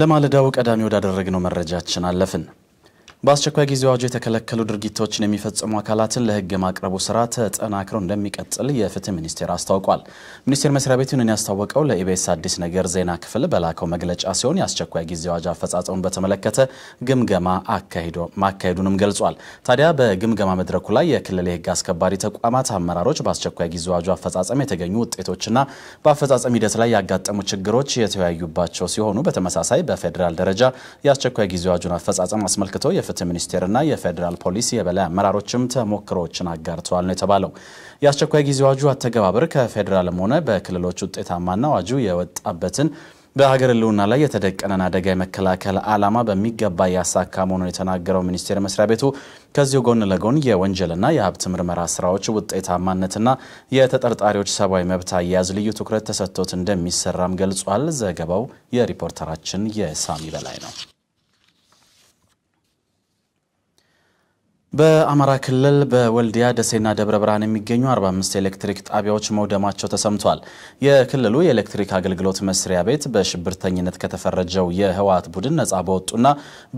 ለማለዳው ቀዳሚ ወዳደረግነው መረጃችን አለፍን። በአስቸኳይ ጊዜ አዋጁ የተከለከሉ ድርጊቶችን የሚፈጽሙ አካላትን ለሕግ የማቅረቡ ስራ ተጠናክሮ እንደሚቀጥል የፍትህ ሚኒስቴር አስታውቋል። ሚኒስቴር መስሪያ ቤቱ ይህንን ያስታወቀው ለኢቢኤስ አዲስ ነገር ዜና ክፍል በላከው መግለጫ ሲሆን የአስቸኳይ ጊዜ አዋጅ አፈጻጸሙን በተመለከተ ግምገማ ማካሄዱንም ገልጿል። ታዲያ በግምገማ መድረኩ ላይ የክልል የሕግ አስከባሪ ተቋማት አመራሮች በአስቸኳይ ጊዜ አዋጁ አፈጻጸም የተገኙ ውጤቶችና በአፈጻጸም ሂደት ላይ ያጋጠሙ ችግሮች የተወያዩባቸው ሲሆኑ በተመሳሳይ በፌዴራል ደረጃ የአስቸኳይ ጊዜ አዋጁን አፈጻጸም አስመልክቶ ፍትህ ሚኒስቴርና የፌዴራል ፖሊስ የበላይ አመራሮችም ተሞክሮዎችን አጋርተዋል ነው የተባለው። የአስቸኳይ ጊዜ አዋጁ አተገባበር ከፌዴራልም ሆነ በክልሎች ውጤታማና አዋጁ የወጣበትን በሀገር ህልውና ላይ የተደቀነን አደጋ የመከላከል ዓላማ በሚገባ ያሳካ መሆኑን የተናገረው ሚኒስቴር መስሪያ ቤቱ ከዚሁ ጎን ለጎን የወንጀልና የሀብት ምርመራ ስራዎች ውጤታማነትና የተጠርጣሪዎች ሰብአዊ መብት አያያዝ ልዩ ትኩረት ተሰጥቶት እንደሚሰራም ገልጿል። ዘገባው የሪፖርተራችን የሳሚ በላይ ነው። በአማራ ክልል በወልዲያ ደሴና ደብረ ብርሃን የሚገኙ 45 የኤሌክትሪክ ጣቢያዎች መውደማቸው ተሰምቷል። የክልሉ የኤሌክትሪክ አገልግሎት መስሪያ ቤት በሽብርተኝነት ከተፈረጀው የህወሓት ቡድን ነጻ በወጡና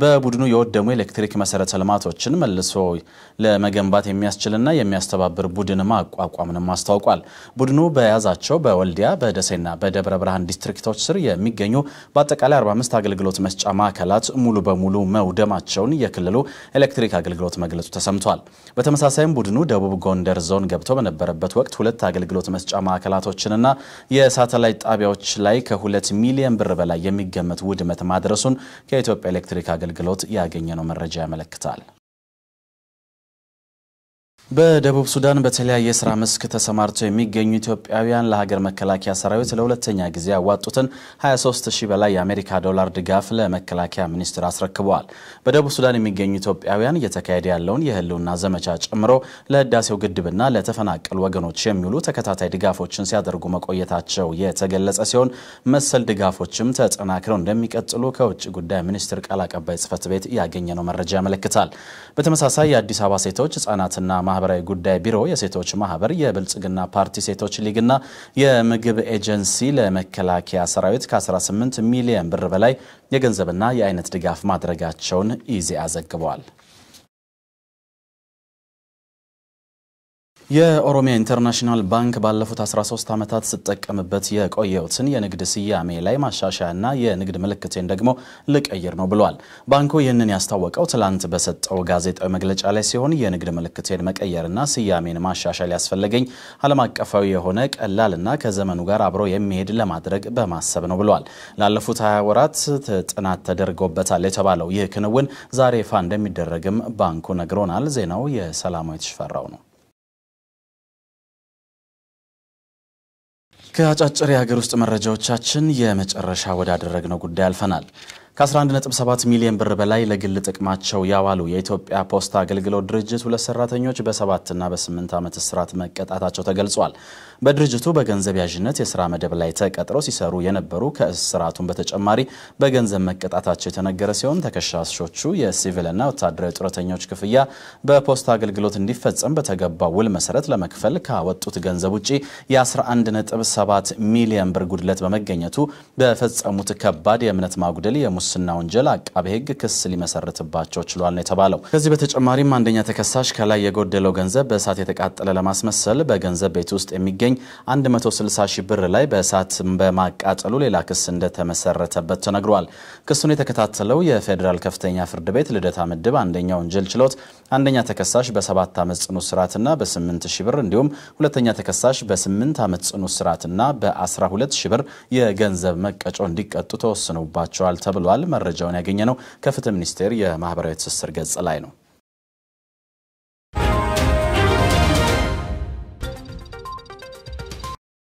በቡድኑ የወደሙ ኤሌክትሪክ መሰረተ ልማቶችን መልሶ ለመገንባት የሚያስችልና የሚያስተባብር ቡድን ማቋቋምንም አስታውቋል። ቡድኑ በያዛቸው በወልዲያ በደሴና በደብረ ብርሃን ዲስትሪክቶች ስር የሚገኙ በአጠቃላይ 45 አገልግሎት መስጫ ማዕከላት ሙሉ በሙሉ መውደማቸውን የክልሉ ኤሌክትሪክ አገልግሎት መግለጹ ማለቱ ተሰምቷል። በተመሳሳይም ቡድኑ ደቡብ ጎንደር ዞን ገብቶ በነበረበት ወቅት ሁለት አገልግሎት መስጫ ማዕከላቶችንና የሳተላይት ጣቢያዎች ላይ ከሁለት ሚሊዮን ብር በላይ የሚገመት ውድመት ማድረሱን ከኢትዮጵያ ኤሌክትሪክ አገልግሎት ያገኘነው መረጃ ያመለክታል። በደቡብ ሱዳን በተለያየ ስራ መስክ ተሰማርተው የሚገኙ ኢትዮጵያውያን ለሀገር መከላከያ ሰራዊት ለሁለተኛ ጊዜ ያዋጡትን 23 ሺህ በላይ የአሜሪካ ዶላር ድጋፍ ለመከላከያ ሚኒስትር አስረክበዋል። በደቡብ ሱዳን የሚገኙ ኢትዮጵያውያን እየተካሄደ ያለውን የህልውና ዘመቻ ጨምሮ ለህዳሴው ግድብና ለተፈናቀሉ ወገኖች የሚውሉ ተከታታይ ድጋፎችን ሲያደርጉ መቆየታቸው የተገለጸ ሲሆን መሰል ድጋፎችም ተጠናክረው እንደሚቀጥሉ ከውጭ ጉዳይ ሚኒስቴር ቃል አቀባይ ጽህፈት ቤት ያገኘነው መረጃ ያመለክታል። በተመሳሳይ የአዲስ አበባ ሴቶች ህጻናትና ማህበራዊ ጉዳይ ቢሮ፣ የሴቶች ማህበር፣ የብልጽግና ፓርቲ ሴቶች ሊግና የምግብ ኤጀንሲ ለመከላከያ ሰራዊት ከ18 ሚሊዮን ብር በላይ የገንዘብና የአይነት ድጋፍ ማድረጋቸውን ኢዜአ ዘግቧል። የኦሮሚያ ኢንተርናሽናል ባንክ ባለፉት 13 ዓመታት ስጠቀምበት የቆየሁትን የንግድ ስያሜ ላይ ማሻሻያና የንግድ ምልክቴን ደግሞ ልቀይር ነው ብሏል። ባንኩ ይህንን ያስታወቀው ትላንት በሰጠው ጋዜጣዊ መግለጫ ላይ ሲሆን የንግድ ምልክቴን መቀየርና ስያሜን ማሻሻል ያስፈለገኝ ዓለም አቀፋዊ የሆነ ቀላልና ከዘመኑ ጋር አብሮ የሚሄድ ለማድረግ በማሰብ ነው ብሏል። ላለፉት 20 ወራት ጥናት ተደርጎበታል የተባለው ይህ ክንውን ዛሬ ይፋ እንደሚደረግም ባንኩ ነግሮናል። ዜናው የሰላማዊ ተሽፈራው ነው። ከአጫጭር የሀገር ውስጥ መረጃዎቻችን የመጨረሻ ወዳደረግነው ጉዳይ አልፈናል። ከ11.7 ሚሊዮን ብር በላይ ለግል ጥቅማቸው ያዋሉ የኢትዮጵያ ፖስታ አገልግሎት ድርጅት ሁለት ሰራተኞች በሰባትና በስምንት ዓመት እስራት መቀጣታቸው ተገልጿል። በድርጅቱ በገንዘብ ያዥነት የስራ መደብ ላይ ተቀጥረው ሲሰሩ የነበሩ ከእስራቱን በተጨማሪ በገንዘብ መቀጣታቸው የተነገረ ሲሆን ተከሳሾቹ የሲቪልና ወታደራዊ ጡረተኞች ክፍያ በፖስታ አገልግሎት እንዲፈጸም በተገባው ውል መሰረት ለመክፈል ካወጡት ገንዘብ ውጭ የ11.7 ሚሊዮን ብር ጉድለት በመገኘቱ በፈጸሙት ከባድ የእምነት ማጉደል ሙስና ወንጀል አቃቤ ሕግ ክስ ሊመሰርትባቸው ችሏል ነው የተባለው። ከዚህ በተጨማሪም አንደኛ ተከሳሽ ከላይ የጎደለው ገንዘብ በእሳት የተቃጠለ ለማስመሰል በገንዘብ ቤት ውስጥ የሚገኝ 160 ሺህ ብር ላይ በእሳት በማቃጠሉ ሌላ ክስ እንደተመሰረተበት ተነግሯል። ክሱን የተከታተለው የፌዴራል ከፍተኛ ፍርድ ቤት ልደታ ምድብ አንደኛ ወንጀል ችሎት አንደኛ ተከሳሽ በሰባት ዓመት ጽኑ እስራትና በ8 ሺህ ብር እንዲሁም ሁለተኛ ተከሳሽ በ8 ዓመት ጽኑ እስራትና በ12 ሺህ ብር የገንዘብ መቀጮ እንዲቀጡ ተወስኖባቸዋል ተብሏል። መባል መረጃውን ያገኘ ነው ከፍትህ ሚኒስቴር የማህበራዊ ትስስር ገጽ ላይ ነው።